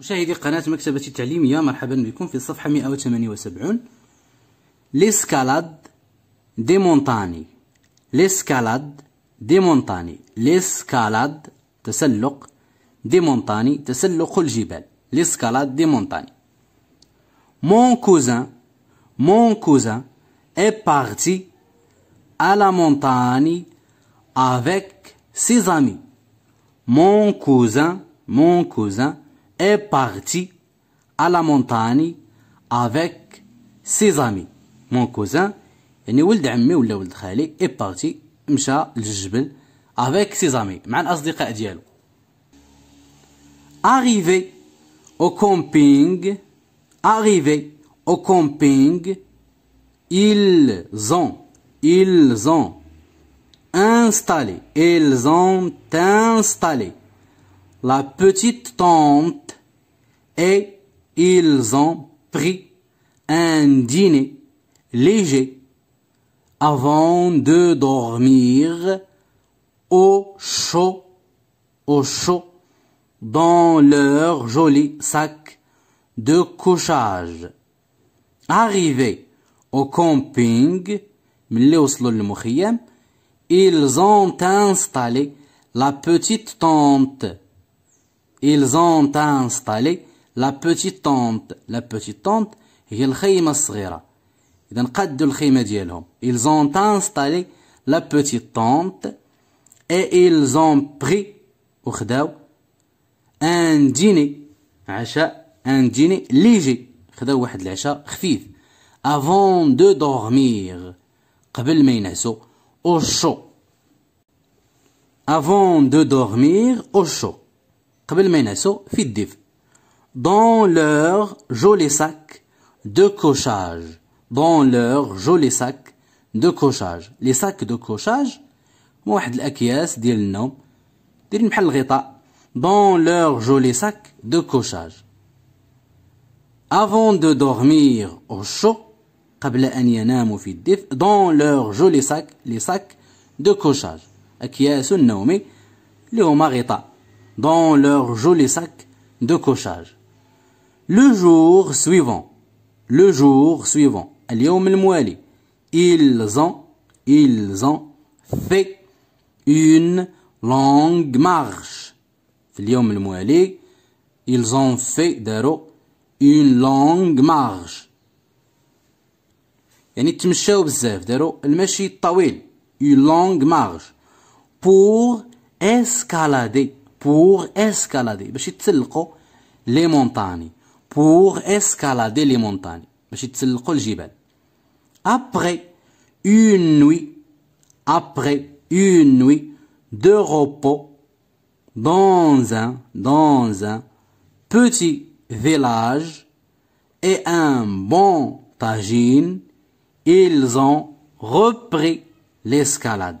مشاهدي قناة مكتبة التعليمية مرحبا بكم في الصفحة 178 ليسكالاد دي مونتاني ليسكالاد دي مونتاني ليسكالاد تسلق دي مونتاني تسلق الجبال ليسكالاد دي مونتاني مون كوزان مون كوزان اي بارتي ا لا مونتاني افيك سيزامي مون كوزان مون كوزان est parti à la montagne avec ses amis. Mon cousin, يعني ولد عمي ولا ولد خالي arrivé au camping arrivé au camping ils ont ils ont installé ils ont installé la petite tente et ils ont pris un dîner léger avant de dormir au chaud, au chaud dans leur joli sac de couchage. Arrivés au camping, ils ont installé la petite tente ils ont installé la petite tente la petite tente هي الخيمة الصغيرة إذا قدوا الخيمة ديالهم ils ont installé la petite tente et ils ont pris وخداو un dîner عشاء un dîner léger خداو واحد العشاء خفيف avant de dormir قبل ما au chaud avant de dormir au chaud قبل ما ينعسوا في الديف dans leur joli sac de cochage dans leur joli sac de cochage لي sacs de cochage هما واحد الاكياس ديال النوم دايرين بحال الغطاء dans leur joli sac de cochage avant de dormir au chaud قبل أن يناموا في الدفء dans leur joli sac لي sacs de cochage أكياس النومي اللي هما غطاء dans leur joli sac de cochage. Le jour suivant, le jour suivant, ils ont, ils ont fait une longue marche. Ils ont fait une longue marche. une longue marche pour escalader pour escalader باش يتسلقوا pour escalader les montagnes باش يتسلقوا الجبال après une nuit après une nuit de repos dans un dans un petit village et un bon tagine ils ont repris l'escalade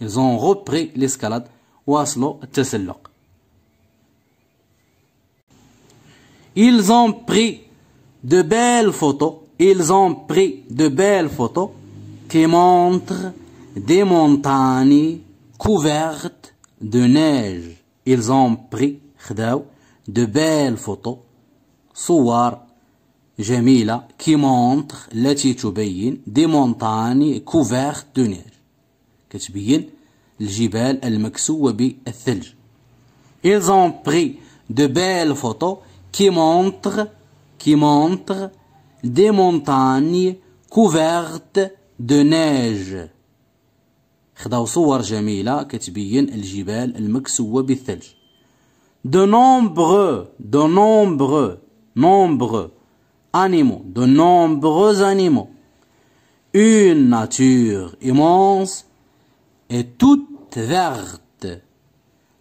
Ils ont repris l'escalade. Ils ont pris de belles photos. Ils ont pris de belles photos qui montrent des montagnes couvertes de neige. Ils ont pris de belles photos. soir Jamila qui montrent des montagnes couvertes de neige. كتبين الجبال المكسوة بالثلج Ils ont pris de belles photos qui montrent, qui montrent des montagnes couvertes de neige. خداو صور جميلة كتبين الجبال المكسوة بالثلج. De nombreux, de nombreux, nombreux animaux, de nombreux animaux. Une nature immense et toute verte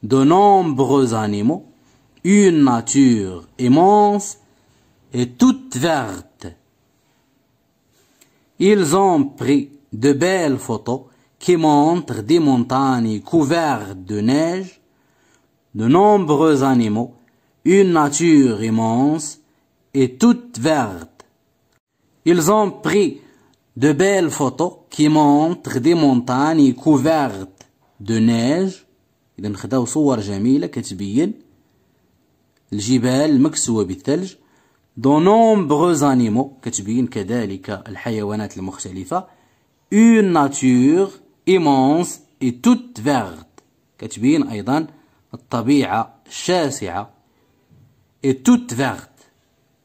de nombreux animaux, une nature immense et toute verte. Ils ont pris de belles photos qui montrent des montagnes couvertes de neige, de nombreux animaux, une nature immense et toute verte. Ils ont pris de belles photos qui montrent des montagnes couvertes de neige إذا خداو صور جميلة كتبين الجبال المكسوة بالثلج دو نومبغوز أنيمو كتبين كذلك الحيوانات المختلفة اون ناتور إيمونس إي توت فيغت كتبين أيضا الطبيعة الشاسعة إي توت فيغت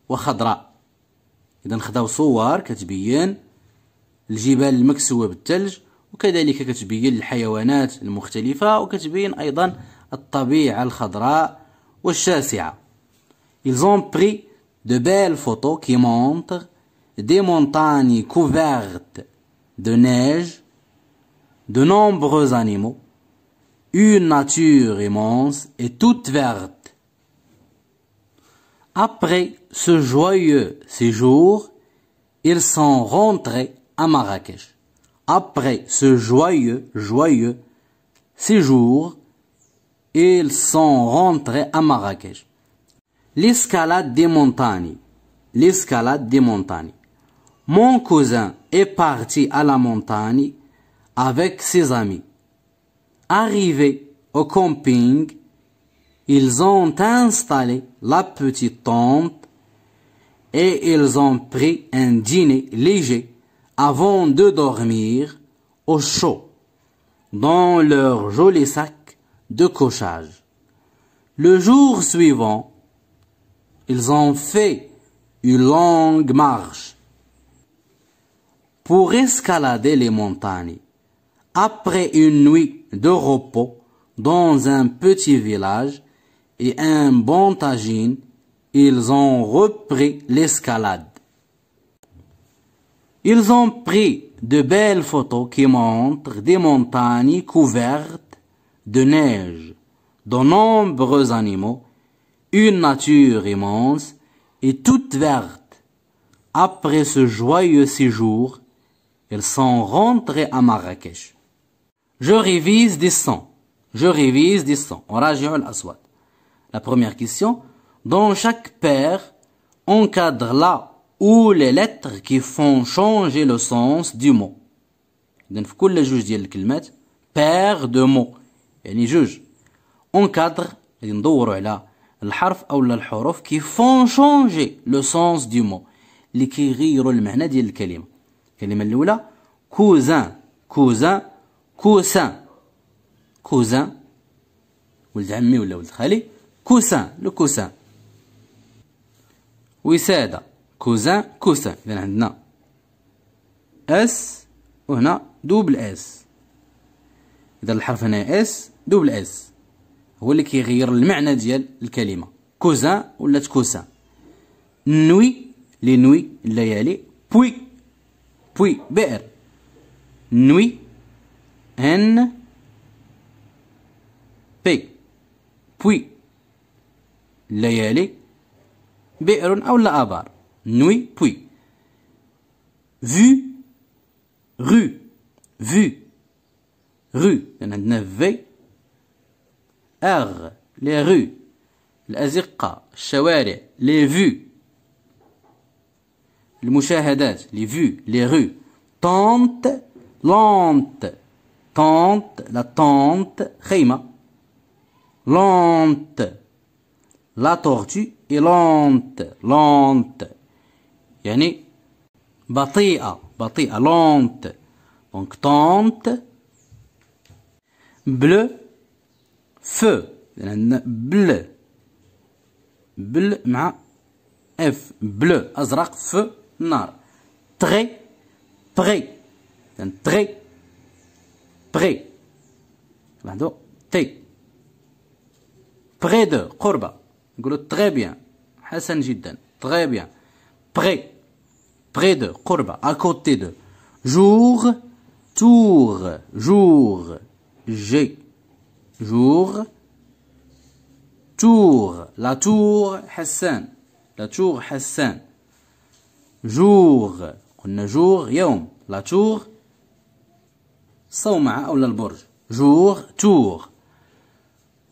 وخضراء إذا خداو صور كتبين Ils ont pris de belles photos qui montrent des montagnes couvertes de neige, de nombreux animaux, une nature immense et toute verte. Après ce joyeux séjour, ils sont rentrés à Marrakech. Après ce joyeux, joyeux séjour, ils sont rentrés à Marrakech. L'escalade des montagnes. L'escalade des montagnes. Mon cousin est parti à la montagne avec ses amis. Arrivé au camping, ils ont installé la petite tente et ils ont pris un dîner léger avant de dormir au chaud dans leur joli sac de cochage. Le jour suivant, ils ont fait une longue marche pour escalader les montagnes. Après une nuit de repos dans un petit village et un bon tagine, ils ont repris l'escalade. Ils ont pris de belles photos qui montrent des montagnes couvertes de neige, de nombreux animaux, une nature immense et toute verte. Après ce joyeux séjour, ils sont rentrés à Marrakech. Je révise des sons. Je révise des sons. La première question, dans chaque paire, encadre la ou les lettres qui font changer le sens du mot. Donc, tous les juges disent père de mots. les juges encadrent, ils le harf ou le qui font changer le sens du mot. Les qui le cousin, cousin, cousin, cousin, cousin, le cousin. Oui, كوزان كوسان إذا عندنا اس وهنا دوبل اس إذا الحرف هنا اس دوبل اس هو اللي كيغير المعنى ديال الكلمة كوزان ولات كوسان نوي نوي الليالي بوي بوي بئر نوي ان بي بوي الليالي بئر أو لا أبار nuit, puis. vue, rue, vue, rue. On a V, R, les rues, Les الشوارع les vues les vues les rues tente lente tente la tente Kheima. lente la tortue et lente lente يعني بطيئة بطيئة لونت دونك طونت بلو فو لأن بل بل مع اف بلو أزرق فو نار تغي بغي تغي بغي عنده تي بغي دو قربة نقولو تغي بيان حسن جدا تغي بيان بغي près de, قرب, à côté de. Jour, tour, jour, G. Jour, tour, la tour, Hassan. La tour, Hassan. جور قلنا جور يوم لا تور صومعة أو للبرج جور تور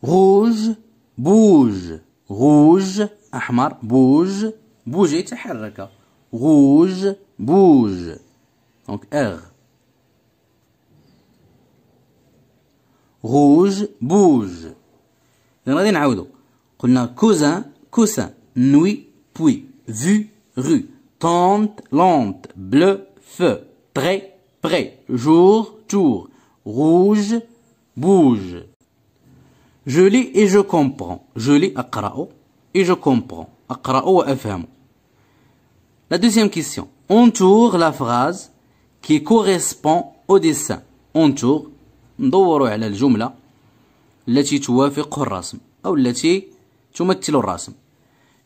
غوج بوج غوج أحمر بوج بوج يتحرك rouge, bouge. Donc R. rouge, bouge. On a a cousin, cousin, nuit, puis, vue, rue, tente, lente, bleu, feu, très, près, jour, tour, rouge, bouge. Je lis et je comprends. Je lis lis et je comprends. je FM. La deuxième question. Entoure la phrase qui correspond au dessin. Entoure. ندوروا على الجملة التي توافق الرسم أو التي تمثل الرسم.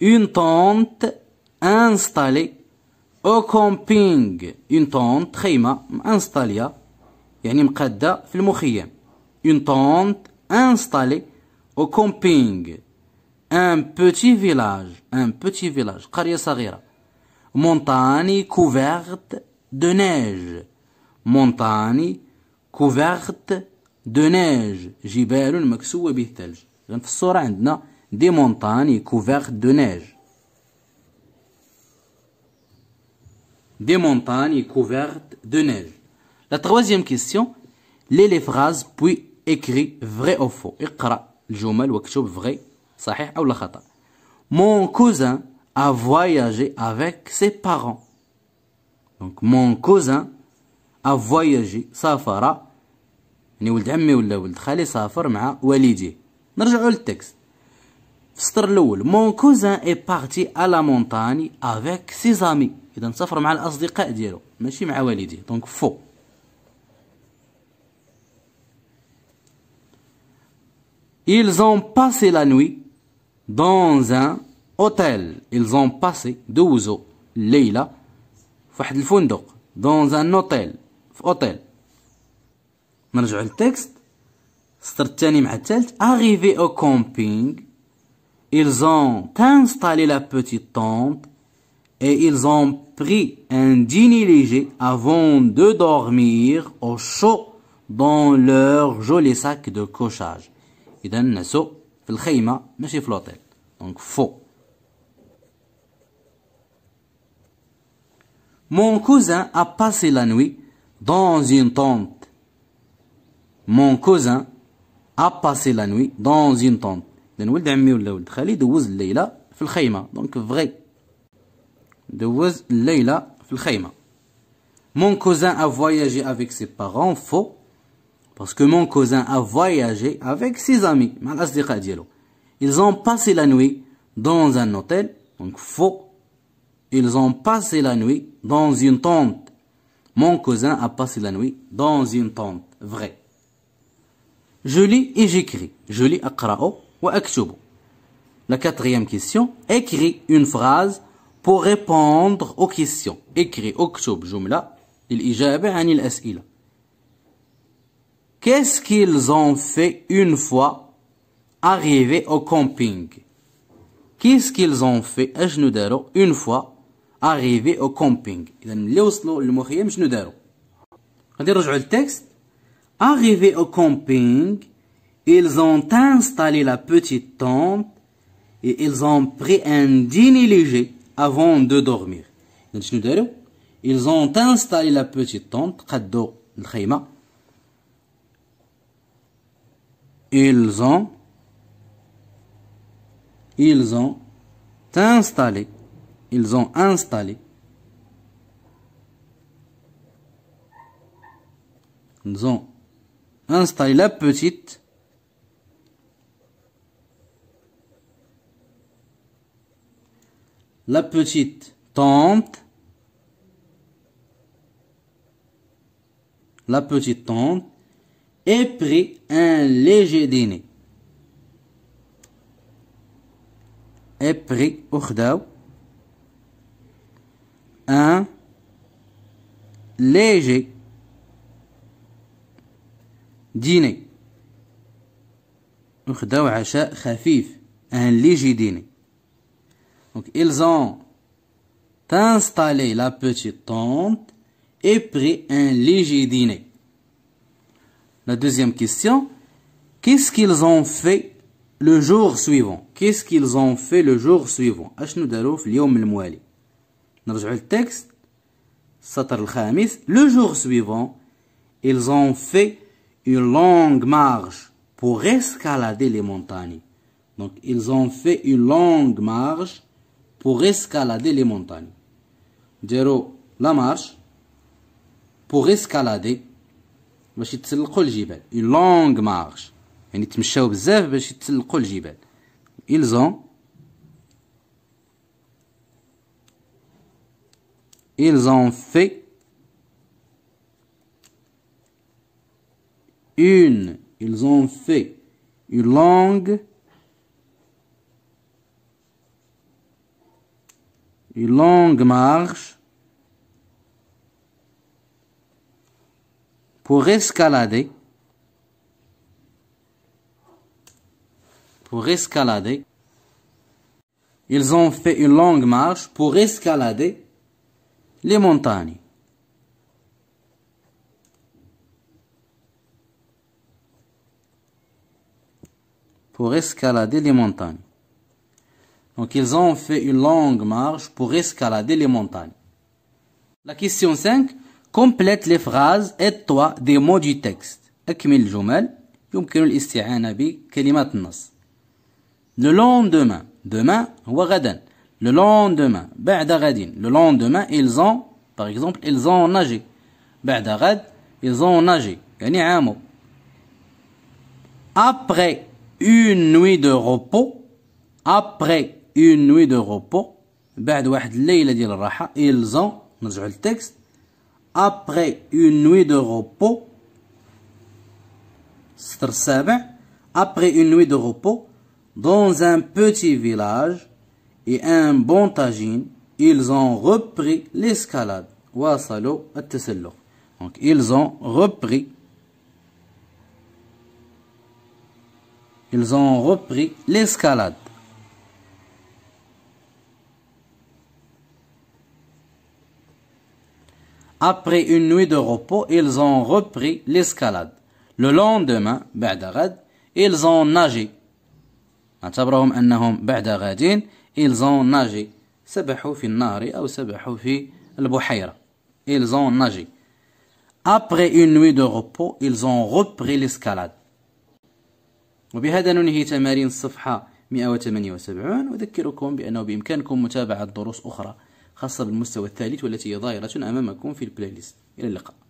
Une tente installée au camping. Une tente خيمة installée Une tente installée au camping. Un petit village. Un petit village. قرية montagne couverte de neige. montagne couverte de neige. جبال مكسوة به de neige. on a des Des montagnes couvertes de neige. La troisième question, les phrases puis écris vrai ou faux. vrai, Mon cousin a voyagé avec ses parents. Donc, mon cousin a voyagé, safara, ni Il a Mon cousin est parti à la montagne avec ses amis. Et donc, safar, ma'a l'asdiqa, dialo. faux. Ils ont passé la nuit dans un hôtel. Ils ont passé 12 Ouzo, Leila, dans un hôtel. hôtel. le للتكست السطر الثاني arrivé au camping ils ont installé la petite tente et ils ont pris un dîner léger avant de dormir au chaud dans leur joli sac de cochage. في ماشي في l'hôtel. Donc faux. Mon cousin a passé la nuit dans une tente. Mon cousin a passé la nuit dans une tente. Donc, vrai. Mon cousin a voyagé avec ses parents faux parce que mon cousin a voyagé avec ses amis Ils ont passé la nuit dans un hôtel donc faux ils ont passé la nuit dans une tente. Mon cousin a passé la nuit dans une tente. Vrai. Je lis et j'écris. Je lis akra'o ou aktubu. La quatrième question, écris une phrase pour répondre aux questions. Écris aktub jumla anil as'ila. Qu'est-ce qu'ils ont fait une fois arrivés au camping Qu'est-ce qu'ils ont fait une fois arrivé au camping arrivé au camping ils ont installé la petite tente et ils ont pris un dîner léger avant de dormir ils ont installé la petite tente ils ont ils ont installé ils ont installé ils ont installé la petite la petite tente la petite tente et pris un léger dîner et pris un léger dîner. Un léger dîner. Donc ils ont installé la petite tente et pris un léger dîner. La deuxième question, qu'est-ce qu'ils ont fait le jour suivant Qu'est-ce qu'ils ont fait le jour suivant نرجعوا للتكست السطر le jour suivant ils ont fait une longue marche pour escalader les montagnes donc ils ont fait une longue marche pour escalader les montagnes ديروا la pour pour une باش يتسلقوا الجبال ils ont ils ont fait une, ils ont fait une longue, une longue marche pour escalader, pour escalader, ils ont fait une longue marche pour escalader les montagnes. Pour escalader les montagnes. Donc ils ont fait une longue marche pour escalader les montagnes. La question 5 complète les phrases et toi des mots du texte. أكمل الجمل يمكن الاستعانة بكلمات النص. Le lendemain, demain هو غدا. Le lendemain, le lendemain, ils ont, par exemple, ils ont nagé. ils ont nagé. Après une nuit de repos, après une nuit de repos, ils ont, le texte, après une nuit de repos, après une nuit de repos, dans un petit village, et un bon tagine, ils ont repris l'escalade. Donc, ils ont repris. Ils ont repris l'escalade. Après une nuit de repos, ils ont repris l'escalade. Le lendemain, ils ont nagé. إلزون ناجي سبحوا في النهر أو سبحوا في البحيرة إلزون ناجي Après une nuit de repos, ils ont repris l'escalade. وبهذا ننهي تمارين الصفحة 178 وأذكركم بأنه بإمكانكم متابعة دروس أخرى خاصة بالمستوى الثالث والتي هي ظاهرة أمامكم في البلاي ليست إلى اللقاء